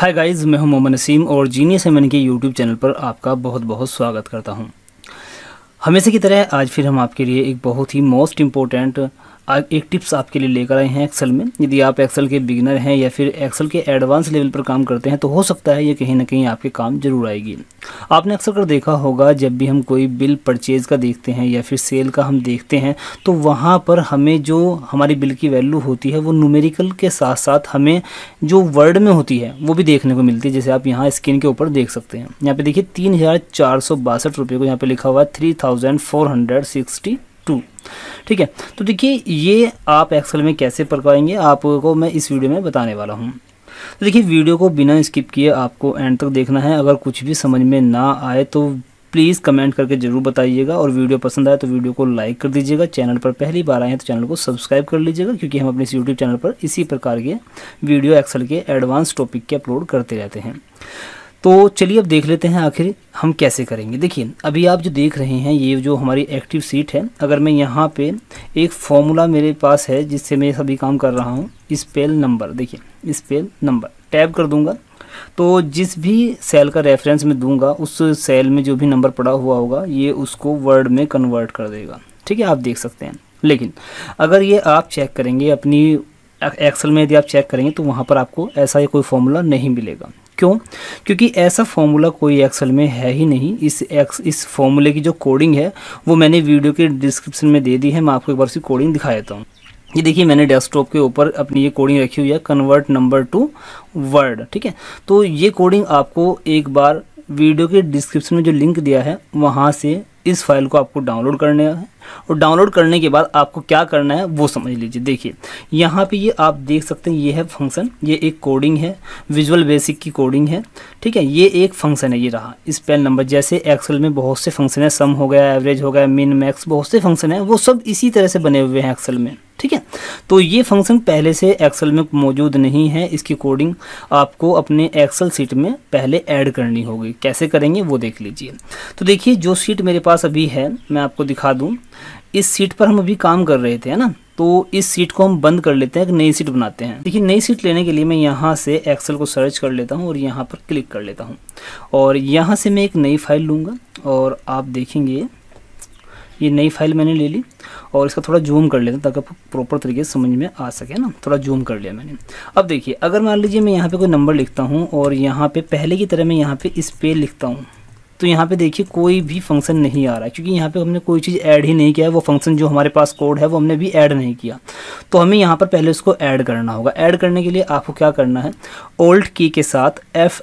hi guys मैं हूं मोहम्मद नसीम और जीनियस एमन के यूट्यूब चैनल पर आपका बहुत बहुत स्वागत करता हूं हमेशा की तरह आज फिर हम आपके लिए एक बहुत ही मोस्ट इम्पोर्टेंट एक टिप्स आपके लिए लेकर आए हैं एक्सेल में यदि आप एक्सेल के बिगिनर हैं या फिर एक्सेल के एडवांस लेवल पर काम करते हैं तो हो सकता है ये कहीं ना कहीं आपके काम जरूर आएगी आपने अक्सर कर देखा होगा जब भी हम कोई बिल परचेज़ का देखते हैं या फिर सेल का हम देखते हैं तो वहाँ पर हमें जो हमारी बिल की वैल्यू होती है वो न्यूमेरिकल के साथ साथ हमें जो वर्ड में होती है वो भी देखने को मिलती है जैसे आप यहाँ स्क्रीन के ऊपर देख सकते हैं यहाँ पर देखिए तीन हज़ार चार सौ बासठ रुपये को यहाँ पर लिखा हुआ है three thousand four hundred sixty two ठीक है तो देखिए ये आप एक्सेल में कैसे पकवाएंगे आपको मैं इस वीडियो में बताने वाला हूँ तो देखिए वीडियो को बिना स्किप किए आपको एंड तक देखना है अगर कुछ भी समझ में ना आए तो प्लीज़ कमेंट करके ज़रूर बताइएगा और वीडियो पसंद आए तो वीडियो को लाइक कर दीजिएगा चैनल पर पहली बार आए हैं तो चैनल को सब्सक्राइब कर लीजिएगा क्योंकि हम अपने इस यूट्यूब चैनल पर इसी प्रकार के वीडियो एक्सल के एडवांस टॉपिक के अपलोड करते रहते हैं तो चलिए अब देख लेते हैं आखिर हम कैसे करेंगे देखिए अभी आप जो देख रहे हैं ये जो हमारी एक्टिव सीट है अगर मैं यहाँ पे एक फॉर्मूला मेरे पास है जिससे मैं सभी काम कर रहा हूँ स्पेल नंबर देखिए स्पेल नंबर टैब कर दूँगा तो जिस भी सेल का रेफरेंस मैं दूंगा उस सेल में जो भी नंबर पड़ा हुआ होगा ये उसको वर्ड में कन्वर्ट कर देगा ठीक है आप देख सकते हैं लेकिन अगर ये आप चेक करेंगे अपनी एक्सेल में यदि आप चेक करेंगे तो वहाँ पर आपको ऐसा ही कोई फॉर्मूला नहीं मिलेगा क्यों क्योंकि ऐसा फॉर्मूला कोई एक्सेल में है ही नहीं इस एक्स इस फॉर्मूले की जो कोडिंग है वो मैंने वीडियो के डिस्क्रिप्शन में दे दी है मैं आपको एक बार उसकी कोडिंग दिखा देता हूँ ये देखिए मैंने डेस्कटॉप के ऊपर अपनी ये कोडिंग रखी हुई है कन्वर्ट नंबर टू वर्ड ठीक है तो ये कोडिंग आपको एक बार वीडियो के डिस्क्रिप्शन में जो लिंक दिया है वहाँ से इस फाइल को आपको डाउनलोड करने है और डाउनलोड करने के बाद आपको क्या करना है वो समझ लीजिए देखिए यहाँ पे ये आप देख सकते हैं ये है फंक्शन ये एक कोडिंग है विजुअल बेसिक की कोडिंग है ठीक है ये एक फंक्शन है ये रहा स्पेल नंबर जैसे एक्सेल में बहुत से फंक्शन है सम हो गया एवरेज हो गया मिन मैक्स बहुत से फंक्शन है वो सब इसी तरह से बने हुए हैं एक्सल में ठीक है तो ये फंक्शन पहले से एक्सेल में मौजूद नहीं है इसकी कोडिंग आपको अपने एक्सेल सीट में पहले ऐड करनी होगी कैसे करेंगे वो देख लीजिए तो देखिए जो सीट मेरे पास अभी है मैं आपको दिखा दूँ इस सीट पर हम अभी काम कर रहे थे है ना तो इस सीट को हम बंद कर लेते हैं एक नई सीट बनाते हैं देखिए नई सीट लेने के लिए मैं यहाँ से एक्सेल को सर्च कर लेता हूँ और यहाँ पर क्लिक कर लेता हूँ और यहाँ से मैं एक नई फाइल लूँगा और आप देखेंगे ये नई फाइल मैंने ले ली और इसका थोड़ा जूम कर लेता ताकि प्रॉपर तरीके से समझ में आ सके ना थोड़ा जूम कर लिया मैंने अब देखिए अगर मान लीजिए मैं यहाँ पे कोई नंबर लिखता हूँ और यहाँ पे पहले की तरह मैं यहाँ पे इस पे लिखता हूँ तो यहाँ पे देखिए कोई भी फंक्शन नहीं आ रहा है क्योंकि यहाँ पे हमने कोई चीज़ ऐड ही नहीं किया है वो फंक्शन जो हमारे पास कोड है वो हमने भी ऐड नहीं किया तो हमें यहाँ पर पहले उसको ऐड करना होगा ऐड करने के लिए आपको क्या करना है ओल्ट की के साथ एफ़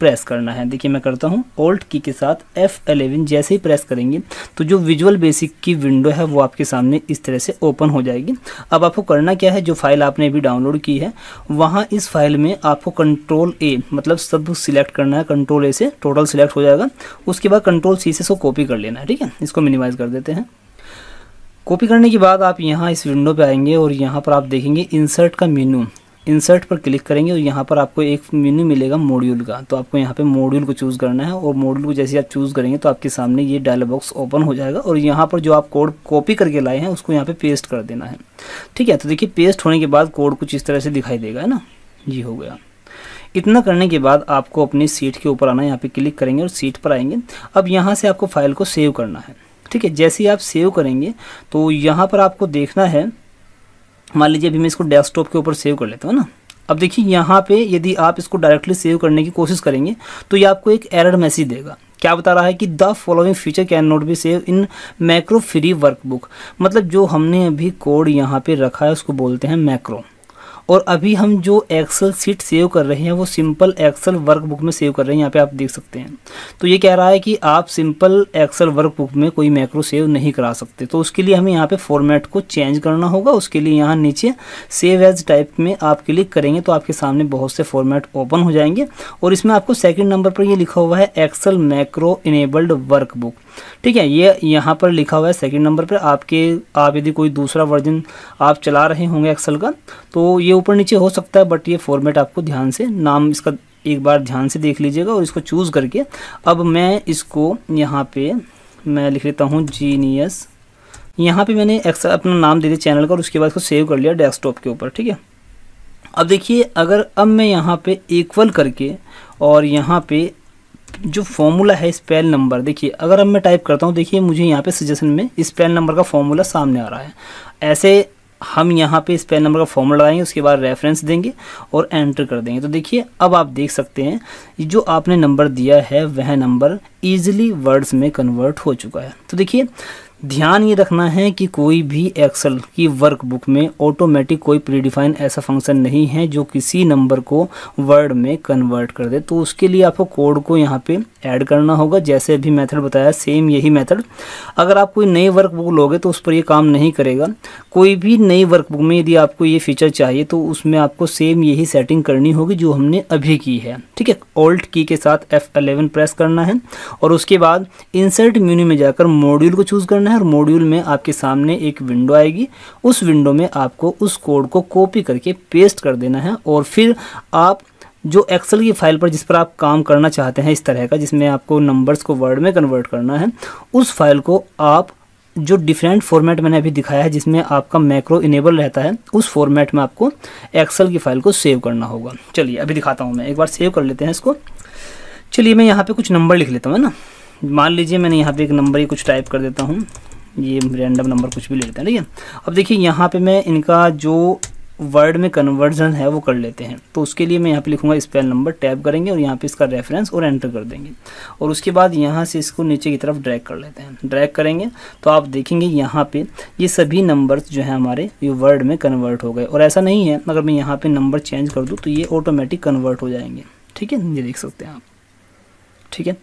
प्रेस करना है देखिए मैं करता हूँ ओल्ट की के साथ एफ़ जैसे ही प्रेस करेंगे तो जो विजुअल बेसिक की विंडो है वो आपके सामने इस तरह से ओपन हो जाएगी अब आपको करना क्या है जो फाइल आपने अभी डाउनलोड की है वहाँ इस फाइल में आपको कंट्रोल ए मतलब सब सिलेक्ट करना है कंट्रोल ए से टोटल सिलेक्ट हो जाएगा उसके बाद कंट्रोल सी से इसको कॉपी कर लेना है ठीक है इसको मिनिमाइज़ कर देते हैं कॉपी करने के बाद आप यहाँ इस विंडो पे आएंगे और यहाँ पर आप देखेंगे इंसर्ट का मेनू इंसर्ट पर क्लिक करेंगे और यहाँ पर आपको एक मेनू मिलेगा मॉड्यूल का तो आपको यहाँ पे मॉड्यूल को चूज़ करना है और मॉड्यूल को जैसे आप चूज़ करेंगे तो आपके सामने ये डायलॉग बॉक्स ओपन हो जाएगा और यहाँ पर जो आप कोड कॉपी करके लाए हैं उसको यहाँ पे पेस्ट कर देना है ठीक है तो देखिए पेस्ट होने के बाद कोड कुछ इस तरह से दिखाई देगा है ना जी हो गया इतना करने के बाद आपको अपनी सीट के ऊपर आना यहाँ पर क्लिक करेंगे और सीट पर आएंगे अब यहाँ से आपको फाइल को सेव करना है ठीक है जैसे ही आप सेव करेंगे तो यहाँ पर आपको देखना है मान लीजिए अभी मैं इसको डेस्कटॉप के ऊपर सेव कर लेता हूँ ना अब देखिए यहाँ पे यदि आप इसको डायरेक्टली सेव करने की कोशिश करेंगे तो ये आपको एक एरर मैसेज देगा क्या बता रहा है कि the following feature can not be save in macro free workbook मतलब जो हमने अभी कोड यहाँ पे रखा है उसको बोलते हैं मैक्रो और अभी हम जो एक्सेल सीट सेव कर रहे हैं वो सिंपल एक्सेल वर्कबुक में सेव कर रहे हैं यहाँ पे आप देख सकते हैं तो ये कह रहा है कि आप सिंपल एक्सेल वर्कबुक में कोई मैक्रो सेव नहीं करा सकते तो उसके लिए हमें यहाँ पे फॉर्मेट को चेंज करना होगा उसके लिए यहाँ नीचे सेव एज टाइप में आप क्लिक करेंगे तो आपके सामने बहुत से फॉर्मेट ओपन हो जाएंगे और इसमें आपको सेकेंड नंबर पर यह लिखा हुआ है एक्सल मैक्रो इनेबल्ड वर्कबुक ठीक है ये यहाँ पर लिखा हुआ है सेकेंड नंबर पर आपके आप यदि कोई दूसरा वर्जन आप चला रहे होंगे एक्सल का तो ये ऊपर नीचे हो सकता है बट ये फॉर्मेट आपको ध्यान से नाम इसका एक बार ध्यान से देख लीजिएगा और इसको चूज़ करके अब मैं इसको यहाँ पे मैं लिख लेता हूँ जीनियस यहाँ पे मैंने एक्सल अपना नाम दे दिया चैनल का और उसके बाद इसको सेव कर लिया डेस्कटॉप के ऊपर ठीक है अब देखिए अगर अब मैं यहाँ पे इक्वल करके और यहाँ पे जो फॉर्मूला है स्पेल नंबर देखिए अगर अब मैं टाइप करता हूँ देखिए मुझे यहाँ पे सजेशन में स्पेल नंबर का फॉर्मूला सामने आ रहा है ऐसे हम यहाँ पे स्पेल नंबर का फॉर्मूला लगाएंगे उसके बाद रेफरेंस देंगे और एंटर कर देंगे तो देखिए अब आप देख सकते हैं जो आपने नंबर दिया है वह नंबर ईजिली वर्ड्स में कन्वर्ट हो चुका है तो देखिए ध्यान ये रखना है कि कोई भी एक्सेल की वर्कबुक में ऑटोमेटिक कोई प्रीडिफाइन ऐसा फंक्शन नहीं है जो किसी नंबर को वर्ड में कन्वर्ट कर दे तो उसके लिए आपको कोड को यहाँ पे ऐड करना होगा जैसे अभी मेथड बताया सेम यही मेथड अगर आप कोई नई वर्कबुक लोगे तो उस पर ये काम नहीं करेगा कोई भी नई वर्कबुक में यदि आपको ये फीचर चाहिए तो उसमें आपको सेम यही सेटिंग करनी होगी जो हमने अभी की है ठीक है ओल्ट की के साथ एफ प्रेस करना है और उसके बाद इंसर्ट मेन्यू में जाकर मॉड्यूल को चूज़ करना करना है और मॉड्यूल में आपके सामने एक विंडो आएगी उस विंडो में आपको उस कोड को कॉपी करके पेस्ट कर देना है और फिर आप जो एक्सेल की फाइल पर जिस पर आप काम करना चाहते हैं इस तरह का जिसमें आपको नंबर्स को वर्ड में कन्वर्ट करना है उस फाइल को आप जो डिफरेंट फॉर्मेट मैंने अभी दिखाया है जिसमें आपका मैक्रो इनेबल रहता है उस फॉर्मेट में आपको एक्सेल की फाइल को सेव करना होगा चलिए अभी दिखाता हूँ मैं एक बार सेव कर लेते हैं इसको चलिए मैं यहाँ पे कुछ नंबर लिख लेता हूँ है ना मान लीजिए मैंने यहाँ पे एक नंबर ही कुछ टाइप कर देता हूँ ये रैंडम नंबर कुछ भी ले लेते हैं ठीक है अब देखिए यहाँ पे मैं इनका जो वर्ड में कन्वर्जन है वो कर लेते हैं तो उसके लिए मैं यहाँ पे लिखूँगा स्पेल नंबर टैप करेंगे और यहाँ पे इसका रेफरेंस और एंटर कर देंगे और उसके बाद यहाँ से इसको नीचे की तरफ ड्रैग कर लेते हैं ड्रैग करेंगे तो आप देखेंगे यहाँ पे ये सभी नंबर्स जो है हमारे ये वर्ड में कन्वर्ट हो गए और ऐसा नहीं है अगर मैं यहाँ पर नंबर चेंज कर दूँ तो ये ऑटोमेटिक कन्वर्ट हो जाएंगे ठीक है ये देख सकते हैं आप ठीक है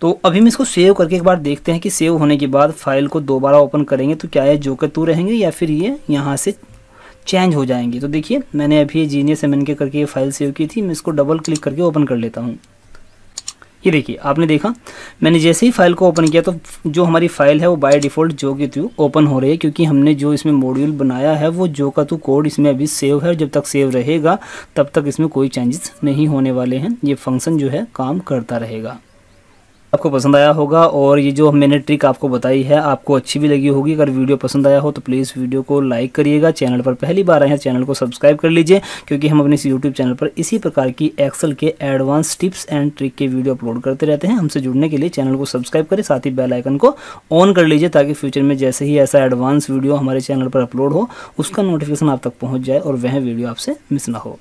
तो अभी हम इसको सेव करके एक बार देखते हैं कि सेव होने के बाद फाइल को दोबारा ओपन करेंगे तो क्या ये जो के तू रहेंगे या फिर ये यहाँ से चेंज हो जाएंगे तो देखिए मैंने अभी जीनियस एम के करके ये फाइल सेव की थी मैं इसको डबल क्लिक करके ओपन कर लेता हूँ ये देखिए आपने देखा मैंने जैसे ही फाइल को ओपन किया तो जो हमारी फाइल है वो बाय डिफ़ॉल्ट जो की तू ओपन हो रही है क्योंकि हमने जो इसमें मॉड्यूल बनाया है वो जो का तू कोड इसमें अभी सेव है जब तक सेव रहेगा तब तक इसमें कोई चेंजेस नहीं होने वाले हैं ये फंक्शन जो है काम करता रहेगा आपको पसंद आया होगा और ये जो मैंने ट्रिक आपको बताई है आपको अच्छी भी लगी होगी अगर वीडियो पसंद आया हो तो प्लीज़ वीडियो को लाइक करिएगा चैनल पर पहली बार आए हैं चैनल को सब्सक्राइब कर लीजिए क्योंकि हम अपने इस यूट्यूब चैनल पर इसी प्रकार की एक्सेल के एडवांस टिप्स एंड ट्रिक के वीडियो अपलोड करते रहते हैं हमसे जुड़ने के लिए चैनल को सब्सक्राइब करें साथ ही बेलाइकन को ऑन कर लीजिए ताकि फ्यूचर में जैसे ही ऐसा एडवांस वीडियो हमारे चैनल पर अपलोड हो उसका नोटिफिकेशन आप तक पहुँच जाए और वह वीडियो आपसे मिस ना हो